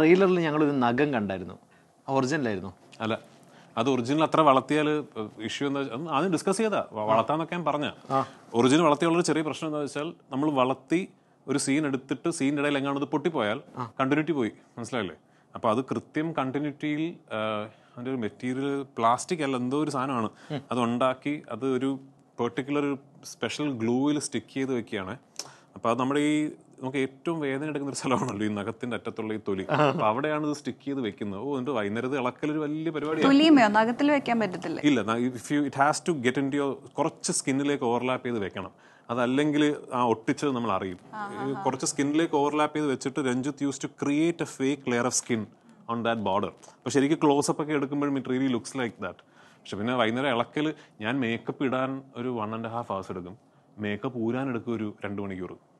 ട്രെയിലറിൽ ഞങ്ങളൊരു നഖം കണ്ടായിരുന്നു ഒറിജിനലായിരുന്നു അല്ല അത് ഒറിജിനൽ അത്ര വളർത്തിയാൽ ഇഷ്യൂ എന്താ ആദ്യം ഡിസ്കസ് ചെയ്താ വളർത്താന്നൊക്കെ ഞാൻ പറഞ്ഞ ഒറിജിനൽ വളർത്തിയുള്ളൊരു ചെറിയ പ്രശ്നം എന്താ വെച്ചാൽ നമ്മൾ വളർത്തി ഒരു സീൻ എടുത്തിട്ട് സീൻ ഇടയിൽ എങ്ങാണ്ട് പൊട്ടിപ്പോയാൽ കണ്ടിന്യൂറ്റി പോയി മനസ്സിലായില്ലേ അപ്പോൾ അത് കൃത്യം കണ്ടിന്യൂറ്റിയിൽ അതിൻ്റെ ഒരു മെറ്റീരിയൽ പ്ലാസ്റ്റിക് അല്ല എന്തോ ഒരു സാധനമാണ് അത് ഉണ്ടാക്കി അത് ഒരു പെർട്ടിക്കുലർ സ്പെഷ്യൽ ഗ്ലൂവിൽ സ്റ്റിക്ക് ചെയ്ത് വെക്കുകയാണ് അപ്പോൾ അത് നമ്മുടെ ഈ നമുക്ക് ഏറ്റവും വേദന എടുക്കുന്ന ഒരു സ്ഥലമാണല്ലോ ഈ നഖത്തിന്റെ അറ്റത്തുള്ള ഈ തൊലി അപ്പൊ അവിടെയാണ് ഇത് സ്റ്റിക്ക് ചെയ്ത് വെക്കുന്നത് ഓ എന്നിട്ട് വൈകുന്നേരത്ത് ഇളക്കൽ ഒരു വലിയ പരിപാടിയാണ് നഖത്തിൽ വെക്കാൻ പറ്റത്തില്ല ഇല്ല if you it has to get in കുറച്ച് സ്കിന്നിലേക്ക് ഓവർലാപ്പ് ചെയ്ത് വെക്കണം അതല്ലെങ്കിൽ ആ ഒട്ടിച്ചത് നമ്മൾ അറിയും കുറച്ച് സ്കിന്നിലേക്ക് ഓവർലാപ്പ് ചെയ്ത് വെച്ചിട്ട് Ranjith use to create a fake layer of skin on that border അപ്പൊ ശരിക്കും ക്ലോസ് അപ്പ് ഒക്കെ എടുക്കുമ്പോഴും it really looks like that പക്ഷെ പിന്നെ വൈകുന്നേരം ഇളക്കൽ ഞാൻ മേക്കപ്പ് ഇടാൻ ഒരു വൺ ആൻഡ് ഹാഫ് അവേഴ്സ് എടുക്കും മേക്കപ്പ് ഊരാൻ എടുക്കും ഒരു രണ്ട് മണിക്കൂർ